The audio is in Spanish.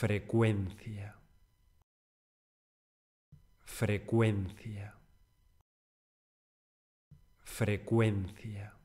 frecuencia, frecuencia, frecuencia.